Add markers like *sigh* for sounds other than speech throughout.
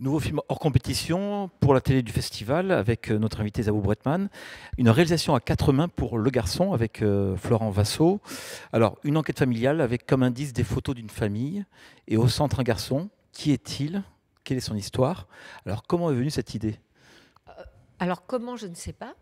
Nouveau film hors compétition pour la télé du festival avec euh, notre invité Zabou Bretman. Une réalisation à quatre mains pour Le Garçon avec euh, Florent Vassot. Alors, une enquête familiale avec comme indice des photos d'une famille et au centre un garçon. Qui est-il Quelle est son histoire Alors, comment est venue cette idée euh, Alors, comment, je ne sais pas.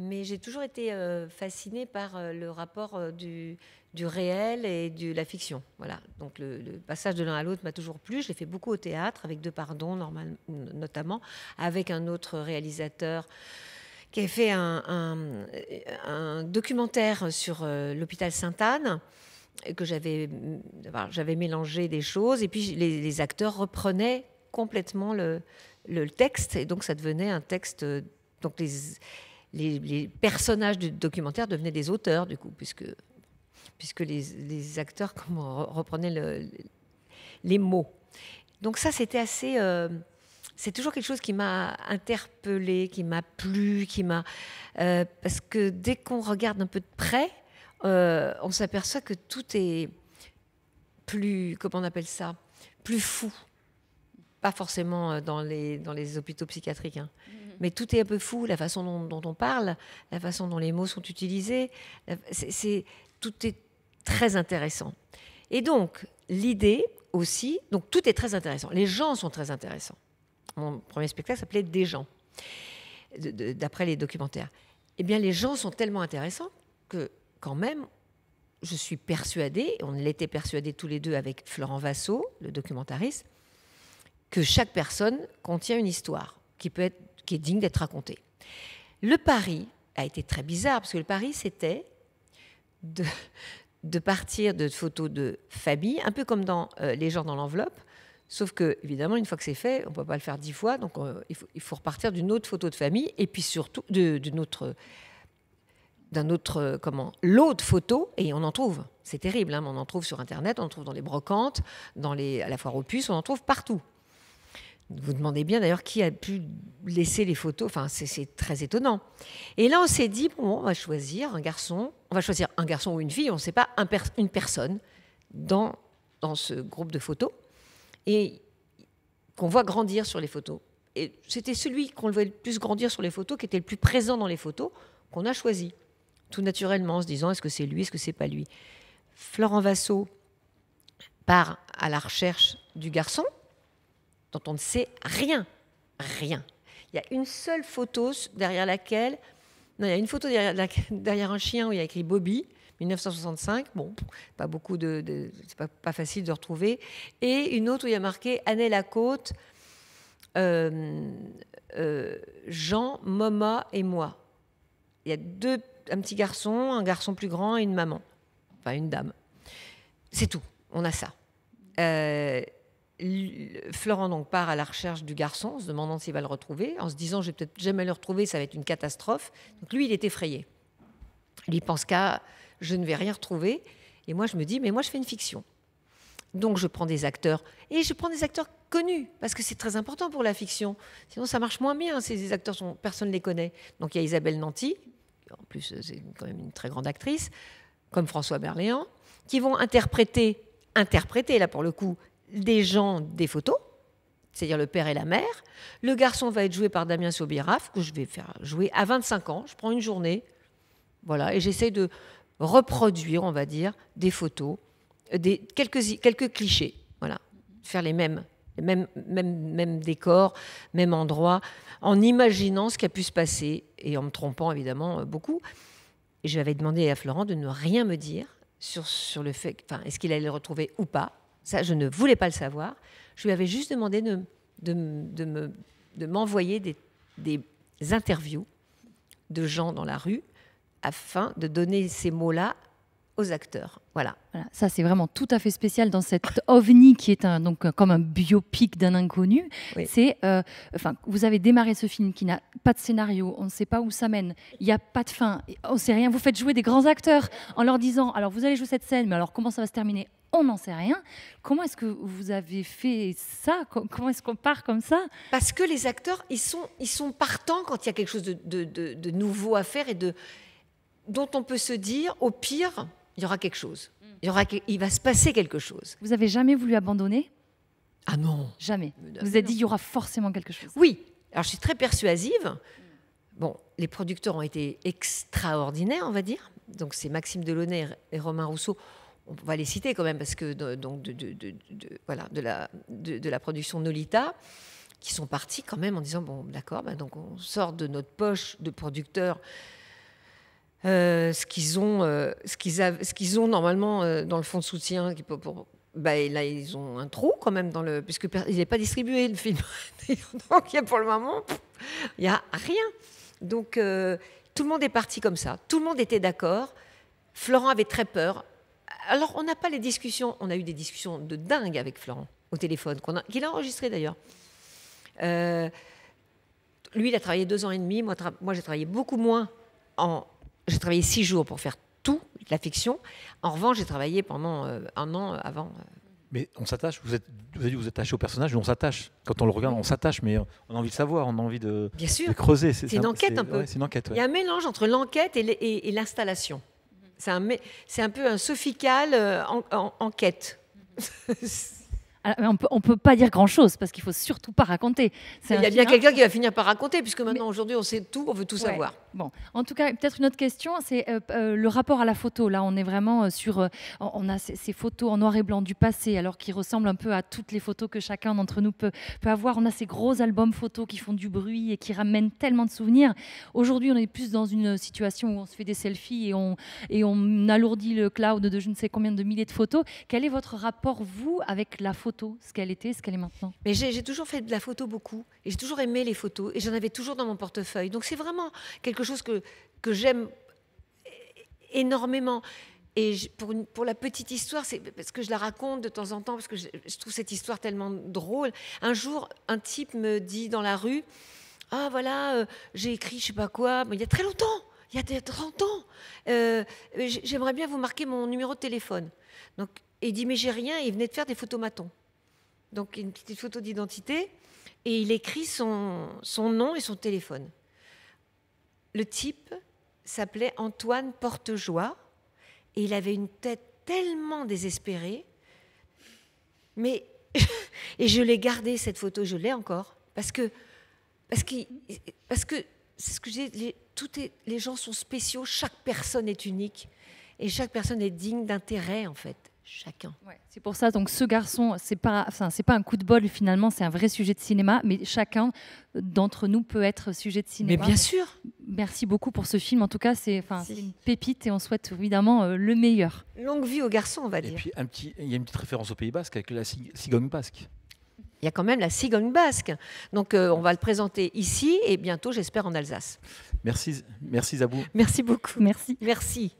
Mais j'ai toujours été euh, fascinée par euh, le rapport euh, du, du réel et de la fiction. Voilà. Donc le, passage de l'un à l'autre m'a toujours plu. Je l'ai fait beaucoup au théâtre, avec Depardon normal, notamment, avec un autre réalisateur qui a fait un, documentaire sur l'hôpital Sainte-Anne et que j'avais j'avais mélangé des choses et puis les, acteurs reprenaient complètement le, texte et donc ça devenait un texte donc les les, personnages du documentaire devenaient des auteurs, du coup, puisque, puisque les, acteurs *laughs* reprenaient les mots. Donc ça, c'était assez... Euh, c'est toujours quelque chose qui m'a interpellé qui m'a plu, qui m'a... Euh, parce que dès qu'on regarde un peu de près, euh, on s'aperçoit que tout est plus... Comment on appelle ça Plus fou. Pas forcément dans les, dans les hôpitaux psychiatriques. Hein. Mm. mais tout est un peu fou, la façon dont, on parle, la façon dont les mots sont utilisés, c'est tout est très intéressant. Et donc, l'idée aussi, donc tout est très intéressant. Les gens sont très intéressants. Mon premier spectacle s'appelait Des gens, d'après les documentaires. Eh bien, les gens sont tellement intéressants que, quand même, je suis persuadée, on l'était persuadé tous les deux avec Florent Vassot, le documentariste, que chaque personne contient une histoire qui peut être qui est digne d'être raconté. Le pari a été très bizarre, parce que le pari, c'était de, partir de photos de famille, un peu comme dans euh, Les gens dans l'enveloppe, sauf que, évidemment, une fois que c'est fait, on ne peut pas le faire dix fois, donc euh, il, faut, repartir d'une autre photo de famille, et puis surtout d'un autre, euh, comment, l'autre photo. et on en trouve. C'est terrible, hein, on en trouve sur Internet, on en trouve dans les brocantes, à la foire aux puces, on en trouve partout. Vous demandez bien d'ailleurs qui a pu laisser les photos. Enfin, c'est très étonnant. Et là, on s'est dit bon, on va choisir un garçon. On va choisir un garçon ou une fille. On ne sait pas une personne dans dans ce groupe de photos et qu'on voit grandir sur les photos. Et c'était celui qu'on le voyait le plus grandir sur les photos, qui était le plus présent dans les photos, qu'on a choisi tout naturellement en se disant est-ce que c'est lui, est-ce que c'est pas lui. Florent Vassot part à la recherche du garçon on ne sait rien, rien. Il y a une seule photo derrière laquelle, non, il y a une photo derrière, un chien où il y a écrit Bobby, 1965, bon, pas beaucoup de, c'est pas, facile de retrouver, et une autre où il y a marqué Année la Côte, euh, euh, Jean, Moma et moi. Il y a deux, un petit garçon, un garçon plus grand et une maman, enfin une dame. C'est tout, on a ça. Euh, Florent donc part à la recherche du garçon, se demandant s'il va le retrouver, en se disant je vais peut-être jamais le retrouver, ça va être une catastrophe. Donc lui, il est effrayé. Il pense qu'à je ne vais rien retrouver. Et moi, je me dis mais moi, je fais une fiction. Donc je prends des acteurs et je prends des acteurs connus parce que c'est très important pour la fiction. Sinon, ça marche moins bien. Ces acteurs sont personne les connaît. Donc il y a Isabelle Nanty, en plus c'est quand même une très grande actrice, comme François Berléand, qui vont interpréter interpréter là pour le coup des gens des photos, c'est-à-dire le père et la mère. Le garçon va être joué par Damien Sobiraf, que je vais faire jouer à 25 ans. Je prends une journée, voilà, et j'essaie de reproduire, on va dire, des photos, euh, des, quelques, quelques clichés, voilà, faire les mêmes. Même, même, même décor, même endroit, en imaginant ce qui a pu se passer et en me trompant évidemment euh, beaucoup. Et je demandé à Florent de ne rien me dire sur, sur le fait, enfin, est-ce qu'il allait le retrouver ou pas ça, je ne voulais pas le savoir. Je lui avais juste demandé de, m'envoyer des, interviews de gens dans la rue afin de donner ces mots-là aux acteurs. Voilà. Ça, c'est vraiment tout à fait spécial dans cette ovni qui est un, donc comme un biopic d'un inconnu. C'est, euh, enfin, vous avez démarré ce film qui n'a pas de scénario, on ne sait pas où ça mène, il n'y a pas de fin, on ne sait rien. Vous faites jouer des grands acteurs en leur disant, alors vous allez jouer cette scène, mais alors comment ça va se terminer on n'en sait rien. Comment est-ce que vous avez fait ça Comment est-ce qu'on part comme ça Parce que les acteurs, ils sont, ils partants quand il y a quelque chose de, nouveau à faire et dont on peut se dire, au pire, il y aura quelque chose. Mm. Il, va se passer quelque chose. Vous avez jamais voulu abandonner Ah non. Jamais. Vous avez dit, il y aura forcément quelque chose. Oui. Alors je suis très persuasive. Bon, les producteurs ont été extraordinaires, on va dire. Donc c'est Maxime Delaunay et Romain Rousseau on va les citer quand même parce que donc de, de, voilà de la de, la production Nolita qui sont partis quand même en disant bon d'accord ben donc on sort de notre poche de producteurs euh, ce qu'ils ont euh, ce qu'ils ont normalement euh, dans le fonds de soutien qui ben, là ils ont un trou quand même dans le puisque il n'est pas distribué le film *laughs* donc pour le moment il y a rien donc tout le monde est parti comme ça tout le monde était d'accord Florent avait très peur alors, on n'a pas les discussions, on a eu des discussions de dingue avec Florent au téléphone, qu'il a, enregistré d'ailleurs. Euh, lui, il a travaillé deux ans et demi, moi, j'ai travaillé beaucoup moins. j'ai travaillé six jours pour faire tout, la fiction. En revanche, j'ai travaillé pendant euh, un an avant. Euh. mais on s'attache, vous, vous avez dit vous êtes attaché au personnage, on s'attache. Quand on le regarde, on s'attache, mais on a envie de savoir, on a envie de, Bien sûr. creuser. C'est une enquête un peu. Il y a un mélange entre l'enquête et l'installation c'est un, peu un sophical euh, en, en, enquête. Mm-hmm. *laughs* Ah, on peut, peut pas dire grand-chose parce qu'il faut surtout pas raconter. Il y a bien quelqu'un qui va finir par raconter puisque maintenant aujourd'hui on sait tout, on veut tout savoir. Bon, en tout cas, peut-être une autre question, c'est euh, euh, le rapport à la photo. Là, on est vraiment euh, sur, on a ces, photos en noir et blanc du passé, alors qui ressemblent un peu à toutes les photos que chacun d'entre nous peut, avoir. On a ces gros albums photos qui font du bruit et qui ramènent tellement de souvenirs. Aujourd'hui, on est plus dans une situation où on se fait des selfies et on, et on alourdit le cloud de je ne sais combien de milliers de photos. Quel est votre rapport, vous, avec la photo ce qu'elle était, ce qu'elle est maintenant Mais j'ai toujours fait de la photo beaucoup, et j'ai toujours aimé les photos, et j'en avais toujours dans mon portefeuille. Donc c'est vraiment quelque chose que, que j'aime énormément. Et pour, pour, la petite histoire, c'est parce que je la raconte de temps en temps, parce que je, trouve cette histoire tellement drôle. Un jour, un type me dit dans la rue, ah voilà, euh, j'ai écrit je sais pas quoi, mais il y a très longtemps, il y a 30 ans, euh, j'aimerais bien vous marquer mon numéro de téléphone. Donc, et il dit, mais j'ai rien, et il venait de faire des photomatons donc une petite photo d'identité, et il écrit son, son nom et son téléphone. Le type s'appelait Antoine Portejoie, et il avait une tête tellement désespérée, mais *laughs* et je l'ai gardée cette photo, je l'ai encore, parce que parce que parce c'est ce que j'ai. les gens sont spéciaux, chaque personne est unique et chaque personne est digne d'intérêt en fait chacun. c'est pour ça, donc ce garçon, c'est pas, enfin, c'est pas un coup de bol finalement, c'est un vrai sujet de cinéma, mais chacun d'entre nous peut être sujet de cinéma. Mais bien sûr. Merci beaucoup pour ce film. En tout cas, c'est, enfin, une pépite et on souhaite évidemment euh, le meilleur. Longue vie au garçon on va dire. Et puis un petit, il y a une petite référence au Pays Basque avec la cigogne basque il y a quand même la cigogne basque. Donc euh, on va le présenter ici et bientôt, j'espère, en Alsace. Merci, merci Zabou. Merci beaucoup. Merci. Merci.